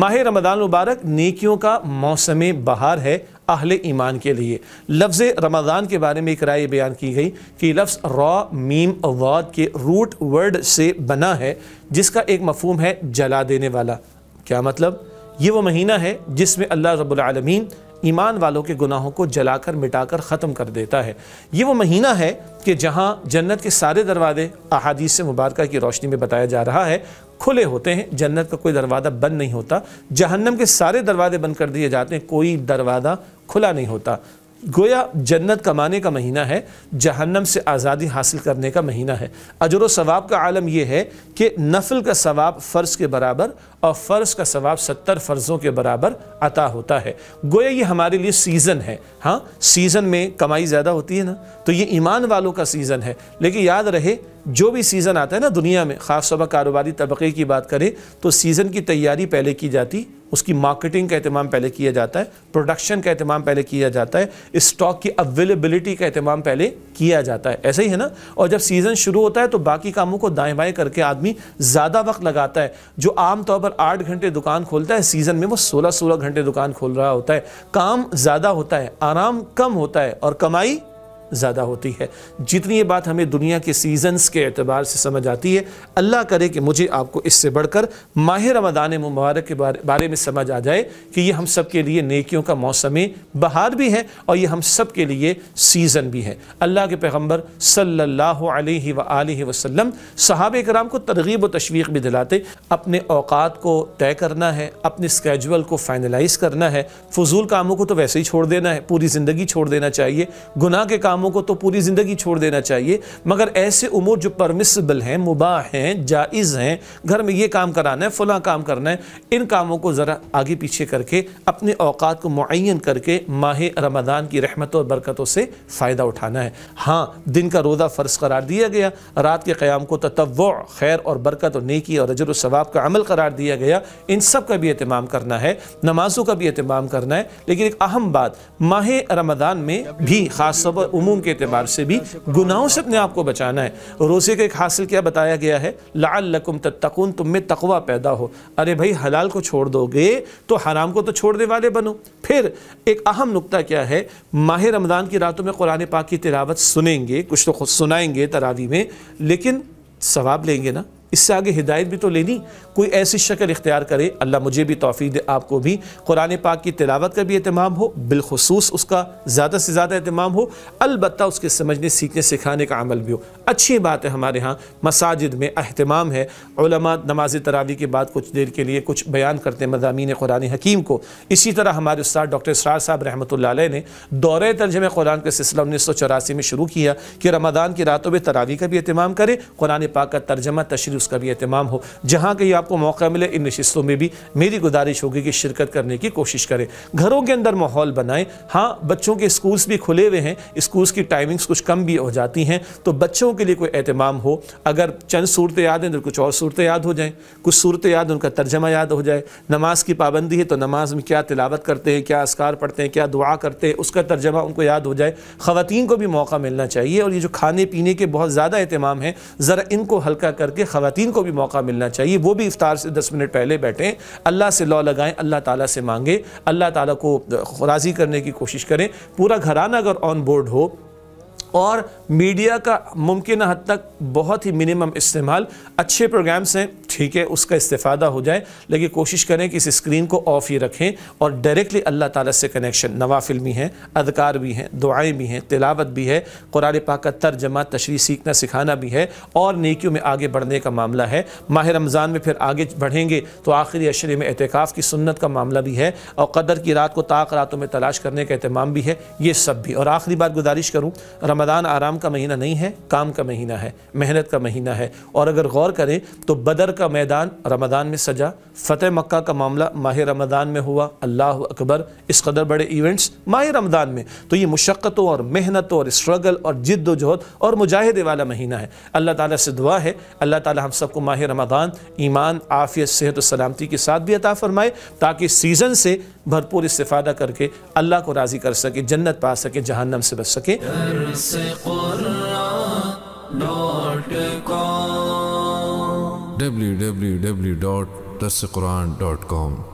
ماہ رمضان مبارک نیکیوں کا موسم بہار ہے اہل ایمان کے لیے لفظ رمضان کے بارے میں ایک رائے بیان کی گئی کہ لفظ را میم واد کے روٹ ورڈ سے بنا ہے جس کا ایک مفہوم ہے جلا دینے والا کیا مطلب یہ وہ مہینہ ہے جس میں اللہ رب العالمین ایمان والوں کے گناہوں کو جلا کر مٹا کر ختم کر دیتا ہے یہ وہ مہینہ ہے کہ جہاں جنت کے سارے دروازے احادیث مبارکہ کی روشنی میں بتایا جا رہا ہے کھلے ہوتے ہیں جنت کا کوئی دروازہ بند نہیں ہوتا جہنم کے سارے دروازے بند کر دیے جاتے ہیں کوئی دروازہ کھلا نہیں ہوتا گویا جنت کمانے کا مہینہ ہے جہنم سے آزادی حاصل کرنے کا مہینہ ہے اجر و ثواب کا عالم یہ ہے کہ نفل کا ثواب فرض کے برابر اور فرض کا ثواب ستر فرضوں کے برابر عطا ہوتا ہے گویا یہ ہمارے لیے سیزن ہے ہاں سیزن میں کمائی زیادہ ہوتی ہے نا تو یہ ایمان والوں کا سیزن ہے لیکن یاد رہے جو بھی سیزن آتا ہے نا دنیا میں خاص طور پر کاروباری طبقے کی بات کریں تو سیزن کی تیاری پہلے کی جاتی اس کی مارکیٹنگ کا اہتمام پہلے کیا جاتا ہے پروڈکشن کا اہتمام پہلے کیا جاتا ہے اسٹاک کی اویلیبلٹی کا اہتمام پہلے کیا جاتا ہے ایسے ہی ہے نا اور جب سیزن شروع ہوتا ہے تو باقی کاموں کو دائیں بائیں کر کے آدمی زیادہ وقت لگاتا ہے جو عام طور پر آٹھ گھنٹے دکان کھولتا ہے سیزن میں وہ سولہ سولہ گھنٹے دکان کھول رہا ہوتا ہے کام زیادہ ہوتا ہے آرام کم ہوتا ہے اور کمائی زیادہ ہوتی ہے جتنی یہ بات ہمیں دنیا کے سیزنز کے اعتبار سے سمجھ آتی ہے اللہ کرے کہ مجھے آپ کو اس سے بڑھ کر ماہ رمضان مبارک کے بارے میں سمجھ آ جائے کہ یہ ہم سب کے لیے نیکیوں کا موسم بہار بھی ہے اور یہ ہم سب کے لیے سیزن بھی ہے اللہ کے پیغمبر صلی اللہ علیہ وآلہ وسلم صحابہ کرام کو ترغیب و تشویق بھی دلاتے اپنے اوقات کو طے کرنا ہے اپنے اسکیجول کو فائنلائز کرنا ہے فضول کاموں کو تو ویسے ہی چھوڑ دینا ہے پوری زندگی چھوڑ دینا چاہیے گناہ کے کام کاموں کو تو پوری زندگی چھوڑ دینا چاہیے مگر ایسے امور جو پرمسبل ہیں مباح ہیں جائز ہیں گھر میں یہ کام کرانا ہے فلاں کام کرنا ہے ان کاموں کو ذرا آگے پیچھے کر کے اپنے اوقات کو معین کر کے ماہ رمضان کی رحمتوں اور برکتوں سے فائدہ اٹھانا ہے ہاں دن کا روزہ فرض قرار دیا گیا رات کے قیام کو تتوع خیر اور برکت اور نیکی اور اجر و ثواب کا عمل قرار دیا گیا ان سب کا بھی اہتمام کرنا ہے نمازوں کا بھی اہتمام کرنا ہے لیکن ایک اہم بات ماہ رمضان میں بھی خاص طور عموم کے اعتبار سے بھی گناہوں سے اپنے آپ کو بچانا ہے روزے کا ایک حاصل کیا بتایا گیا ہے لعلکم تتقون تم میں تقوی پیدا ہو ارے بھائی حلال کو چھوڑ دو گے تو حرام کو تو چھوڑنے والے بنو پھر ایک اہم نکتہ کیا ہے ماہ رمضان کی راتوں میں قرآن پاک کی تلاوت سنیں گے کچھ تو خود سنائیں گے تراوی میں لیکن ثواب لیں گے نا اس سے آگے ہدایت بھی تو لینی کوئی ایسی شکل اختیار کرے اللہ مجھے بھی توفیق دے آپ کو بھی قرآن پاک کی تلاوت کا بھی اہتمام ہو بالخصوص اس کا زیادہ سے زیادہ اہتمام ہو البتہ اس کے سمجھنے سیکھنے سکھانے کا عمل بھی ہو اچھی بات ہے ہمارے ہاں مساجد میں اہتمام ہے علماء نماز تراوی کے بعد کچھ دیر کے لیے کچھ بیان کرتے ہیں مضامین قرآن حکیم کو اسی طرح ہمارے استاد ڈاکٹر اسرار صاحب رحمۃ اللہ علیہ نے دورہ ترجمہ قرآن کا سلسلہ انیس سو چوراسی میں شروع کیا کہ رمضان کی راتوں میں تراوی کا بھی اہتمام کرے قرآن پاک کا ترجمہ تشریف اس کا بھی اہتمام ہو جہاں کہیں آپ کو موقع ملے ان نشستوں میں بھی میری گزارش ہوگی کہ شرکت کرنے کی کوشش کریں گھروں کے اندر ماحول بنائیں ہاں بچوں کے اسکولس بھی کھلے ہوئے ہیں اسکولس کی ٹائمنگز کچھ کم بھی ہو جاتی ہیں تو بچوں کے لیے کوئی اہتمام ہو اگر چند صورتیں یاد ہیں تو کچھ اور صورتیں یاد ہو جائیں کچھ صورتیں یاد ان کا ترجمہ یاد ہو جائے نماز کی پابندی ہے تو نماز میں کیا تلاوت کرتے ہیں کیا اسکار پڑھتے ہیں کیا دعا کرتے ہیں اس کا ترجمہ ان کو یاد ہو جائے خواتین کو بھی موقع ملنا چاہیے اور یہ جو کھانے پینے کے بہت زیادہ اہتمام ہیں ذرا ان کو ہلکا کر کے خواتین خواتین کو بھی موقع ملنا چاہیے وہ بھی افطار سے دس منٹ پہلے بیٹھیں اللہ سے لو لگائیں اللہ تعالیٰ سے مانگیں اللہ تعالیٰ کو راضی کرنے کی کوشش کریں پورا گھرانہ اگر آن بورڈ ہو اور میڈیا کا ممکنہ حد تک بہت ہی منیمم استعمال اچھے پروگرامس ہیں ٹھیک ہے اس کا استفادہ ہو جائے لیکن کوشش کریں کہ اس اسکرین کو آف ہی رکھیں اور ڈائریکٹلی اللہ تعالیٰ سے کنیکشن نوافل بھی ہیں ادکار بھی ہیں دعائیں بھی ہیں تلاوت بھی ہے قرآن پاک کا ترجمہ تشریح سیکھنا سکھانا بھی ہے اور نیکیوں میں آگے بڑھنے کا معاملہ ہے ماہ رمضان میں پھر آگے بڑھیں گے تو آخری اشرے میں اعتقاف کی سنت کا معاملہ بھی ہے اور قدر کی رات کو طاق راتوں میں تلاش کرنے کا اہتمام بھی ہے یہ سب بھی اور آخری بات گزارش کروں رمضان آرام کا مہینہ نہیں ہے کام کا مہینہ ہے محنت کا مہینہ ہے اور اگر غور کریں تو بدر کا کا میدان رمضان میں سجا فتح مکہ کا معاملہ ماہ رمضان میں ہوا اللہ اکبر اس قدر بڑے ایونٹس ماہ رمضان میں تو یہ مشقتوں اور محنتوں اور اسٹرگل اور جد و جہد اور مجاہدے والا مہینہ ہے اللہ تعالیٰ سے دعا ہے اللہ تعالیٰ ہم سب کو ماہ رمضان ایمان آفیت صحت و سلامتی کے ساتھ بھی عطا فرمائے تاکہ سیزن سے بھرپور استفادہ کر کے اللہ کو راضی کر سکے جنت پا سکے جہانم سے بچ سکے ڈبلیو ڈبلیو ڈبلیو ڈاٹ درس قرآن ڈاٹ کام